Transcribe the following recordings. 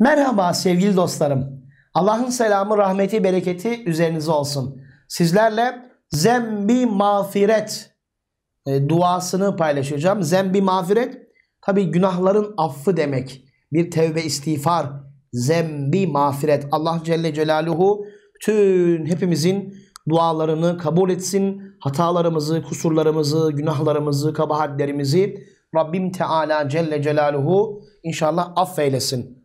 Merhaba sevgili dostlarım. Allah'ın selamı, rahmeti, bereketi üzerinize olsun. Sizlerle zembi mağfiret e, duasını paylaşacağım. Zembi mağfiret tabi günahların affı demek. Bir tevbe istiğfar. Zembi mağfiret. Allah Celle Celaluhu bütün hepimizin dualarını kabul etsin. Hatalarımızı, kusurlarımızı, günahlarımızı, kabahatlerimizi Rabbim Teala Celle Celaluhu inşallah affeylesin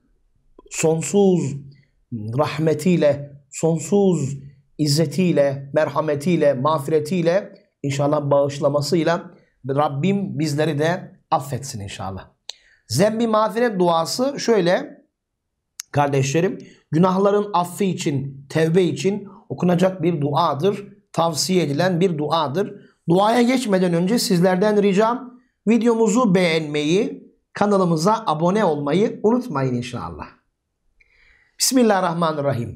sonsuz rahmetiyle, sonsuz izzetiyle, merhametiyle, mağfiretiyle, inşallah bağışlamasıyla Rabbim bizleri de affetsin inşallah. Zembi mağfiret duası şöyle kardeşlerim, günahların affı için, tevbe için okunacak bir duadır. Tavsiye edilen bir duadır. Duaya geçmeden önce sizlerden ricam videomuzu beğenmeyi, kanalımıza abone olmayı unutmayın inşallah. بسم الله الرحمن الرحيم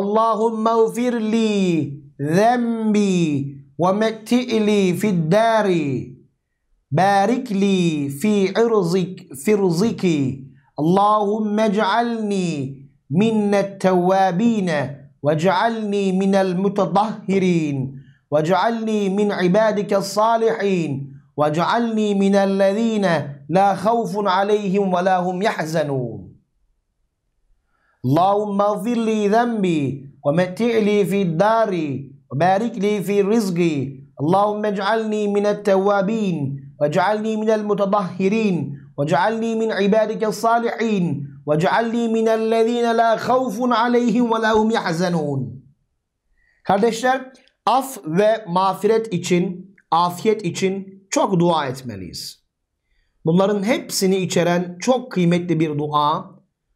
اللهم اغفر لي ذنبي ومتئ لي في الدار بارك لي في عرضك في رزقك اللهم اجعلني من التوابين واجعلني من المتطهرين واجعلني من عبادك الصالحين واجعلني من الذين لا خوف عليهم ولا هم يحزنون Allahumma zilli zembi ve metti'li fid dari ve barik li fi rizgi Allahümme ec'alni minet tevvabin ve ec'alni minel mutadahhirin ve ec'alni min ibadike salihin ve ec'alni minellezine la khawfun aleyhim ve lahum hum yahzenun Kardeşler af ve mağfiret için, afiyet için çok dua etmeliyiz. Bunların hepsini içeren çok kıymetli bir dua.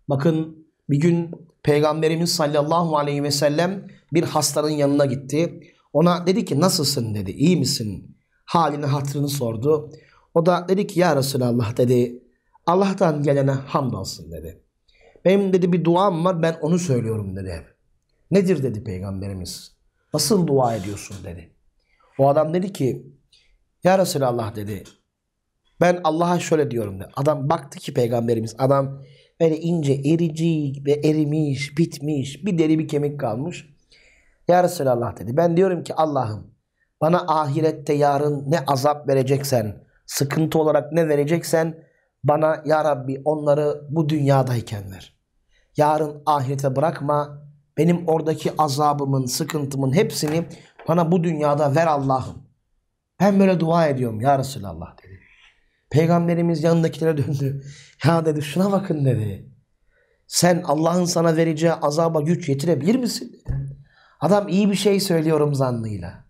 Bakın bir gün Peygamberimiz sallallahu aleyhi ve sellem bir hastanın yanına gitti. Ona dedi ki nasılsın dedi, iyi misin? Halini hatırını sordu. O da dedi ki ya Resulallah dedi, Allah'tan gelene hamdolsun dedi. Benim dedi bir duam var ben onu söylüyorum dedi. Nedir dedi Peygamberimiz. Nasıl dua ediyorsun dedi. O adam dedi ki ya Resulallah dedi ben Allah'a şöyle diyorum dedi. Adam baktı ki Peygamberimiz adam böyle ince erici ve erimiş, bitmiş, bir deri bir kemik kalmış. Ya Resulallah dedi. Ben diyorum ki Allah'ım bana ahirette yarın ne azap vereceksen, sıkıntı olarak ne vereceksen bana ya Rabbi onları bu dünyadayken ver. Yarın ahirete bırakma. Benim oradaki azabımın, sıkıntımın hepsini bana bu dünyada ver Allah'ım. Ben böyle dua ediyorum ya Resulallah dedi. Peygamberimiz yanındakilere döndü. Ya dedi şuna bakın dedi. Sen Allah'ın sana vereceği azaba güç yetirebilir misin? Adam iyi bir şey söylüyorum zannıyla.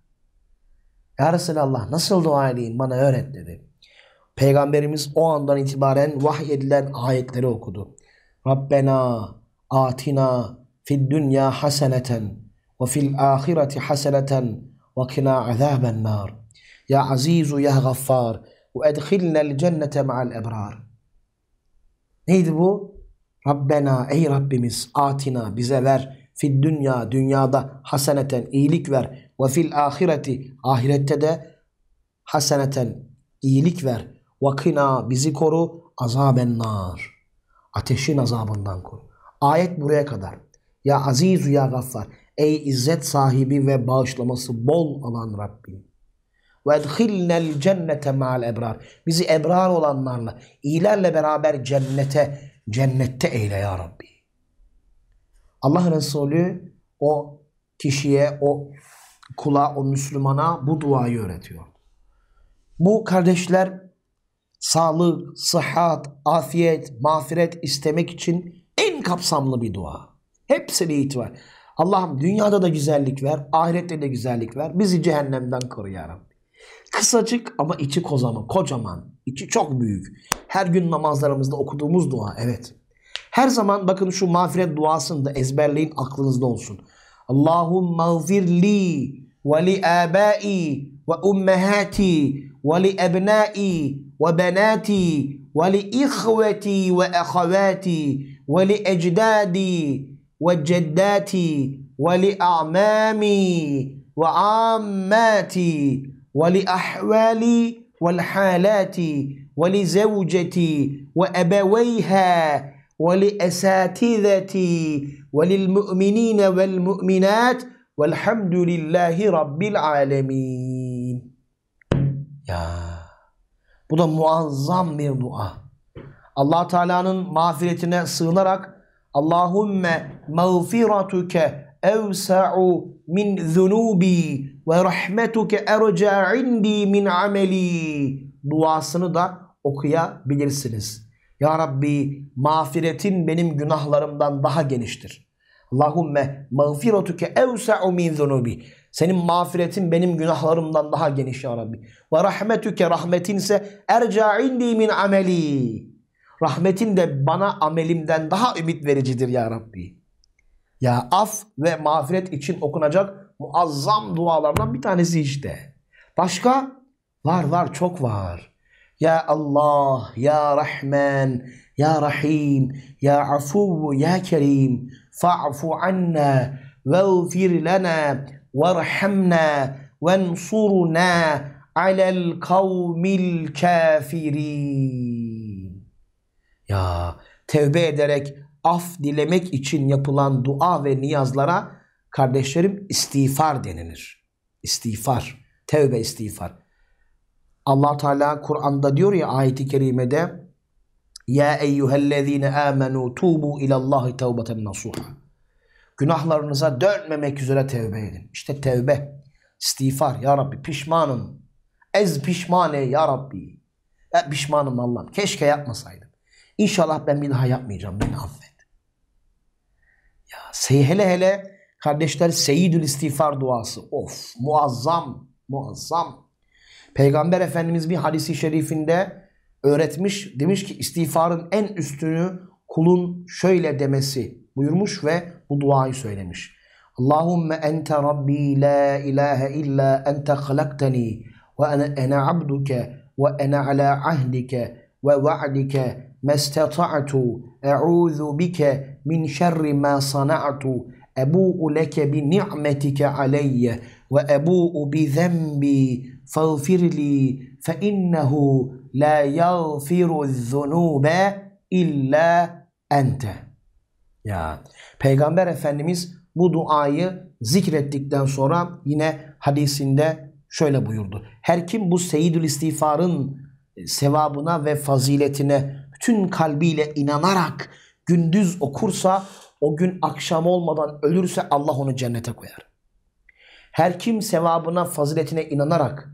Ya Resulallah nasıl dua edeyim bana öğret dedi. Peygamberimiz o andan itibaren vahyedilen ayetleri okudu. Rabbena atina fid dünya haseneten ve fil ahireti haseneten ve kina azaben nar. Ya azizu ya gaffar ve edhilnel cennete ma'al ebrar. Neydi bu? Rabbena ey Rabbimiz atina bize ver fid dünya dünyada haseneten iyilik ver ve fil ahireti ahirette de haseneten iyilik ver ve kına bizi koru azaben nar ateşin azabından koru. Ayet buraya kadar. Ya aziz ya gaffar ey izzet sahibi ve bağışlaması bol olan Rabbim. Ve edhilnel cennete ma'al ebrar. Bizi ebrar olanlarla, iyilerle beraber cennete, cennette eyle ya Rabbi. Allah Resulü o kişiye, o kula, o Müslümana bu duayı öğretiyor. Bu kardeşler sağlık, sıhhat, afiyet, mağfiret istemek için en kapsamlı bir dua. Hepsine itibar. Allah'ım dünyada da güzellik ver, ahirette de güzellik ver. Bizi cehennemden koru ya Rabbi. Kısacık ama içi kozamı, kocaman, içi çok büyük. Her gün namazlarımızda okuduğumuz dua, evet. Her zaman bakın şu mağfiret duasını da ezberleyin aklınızda olsun. Allahum li ve li abai ve ummahati ve li ebnai ve benati ve li ihveti ve ahavati ve li ecdadi ve ceddati ve li a'mami ve ammati ولأحوالي والحالاتي ولزوجتي وأبويها ولأساتذتي وللمؤمنين والمؤمنات والحمد لله رب العالمين يا Bu da muazzam bir dua. Allah Teala'nın mağfiretine sığınarak Allahümme mağfiratuke evsa'u min zunubi ve rahmetuke erca indi min ameli duasını da okuyabilirsiniz. Ya Rabbi mağfiretin benim günahlarımdan daha geniştir. Allahumme mağfiretuke evsa'u min zunubi. Senin mağfiretin benim günahlarımdan daha geniş ya Rabbi. Ve rahmetüke rahmetinse erca indi min ameli. Rahmetin de bana amelimden daha ümit vericidir ya Rabbi. Ya af ve mağfiret için okunacak muazzam dualardan bir tanesi işte. Başka? Var var çok var. Ya Allah, Ya Rahman, Ya Rahim, Ya Afu, Ya Kerim, fa'fu anna, veğfir lana, verhamna, vensurna alel kavmil kafirin. Ya tevbe ederek af dilemek için yapılan dua ve niyazlara kardeşlerim istiğfar denilir. İstiğfar, tevbe istiğfar. Allah Teala Kur'an'da diyor ya ayeti kerimede ya eyyühellezine amenu tubu ilallahi tevbeten nasuha. Günahlarınıza dönmemek üzere tevbe edin. İşte tevbe, istiğfar. Ya Rabbi pişmanım. Ez pişmane ya Rabbi. Ya pişmanım Allah'ım. Keşke yapmasaydım. İnşallah ben bir daha yapmayacağım. Beni affet. Hele hele kardeşler Seyyidül İstiğfar duası. Of muazzam muazzam. Peygamber Efendimiz bir hadisi şerifinde öğretmiş. Demiş ki istiğfarın en üstünü kulun şöyle demesi buyurmuş ve bu duayı söylemiş. Allahümme ente rabbi la ilahe illa ente halakteni ve ana, ana abduke ve ana ala ahdike ve va'dike mestata'tu e'udhu bike min şerri ma sana'tu ebu'u leke bi ni'metike aleyye ve ebu'u bi zembi fagfirli fe innehu la yagfiru zunube illa ente. Ya Peygamber Efendimiz bu duayı zikrettikten sonra yine hadisinde şöyle buyurdu. Her kim bu Seyyidül İstiğfar'ın sevabına ve faziletine bütün kalbiyle inanarak gündüz okursa o gün akşam olmadan ölürse Allah onu cennete koyar. Her kim sevabına, faziletine inanarak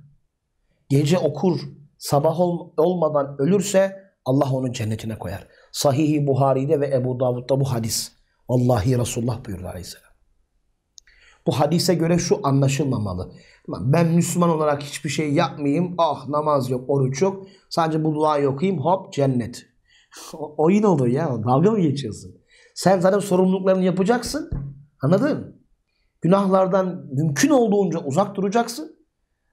gece okur, sabah ol olmadan ölürse Allah onu cennetine koyar. Sahih-i Buhari'de ve Ebu Davud'da bu hadis. Vallahi Resulullah buyurdu aleyhisselam. Bu hadise göre şu anlaşılmamalı. Ben Müslüman olarak hiçbir şey yapmayayım. Ah namaz yok, oruç yok. Sadece bu duayı okuyayım hop cennet o, oyun oluyor ya. Dalga mı geçiyorsun? Sen zaten sorumluluklarını yapacaksın. Anladın Günahlardan mümkün olduğunca uzak duracaksın.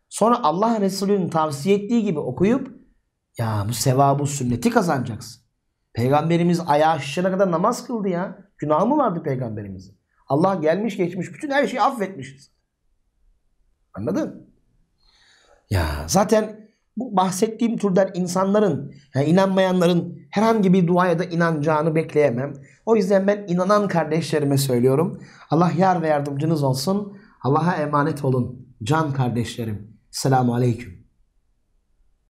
Sonra Allah Resulü'nün tavsiye ettiği gibi okuyup ya bu sevabı sünneti kazanacaksın. Peygamberimiz ayağı şişene kadar namaz kıldı ya. Günah mı vardı peygamberimizin? Allah gelmiş geçmiş bütün her şeyi affetmiş. Anladın? Ya zaten bu bahsettiğim türden insanların, yani inanmayanların herhangi bir duaya da inanacağını bekleyemem. O yüzden ben inanan kardeşlerime söylüyorum. Allah yar ve yardımcınız olsun. Allah'a emanet olun. Can kardeşlerim. Selamun Aleyküm.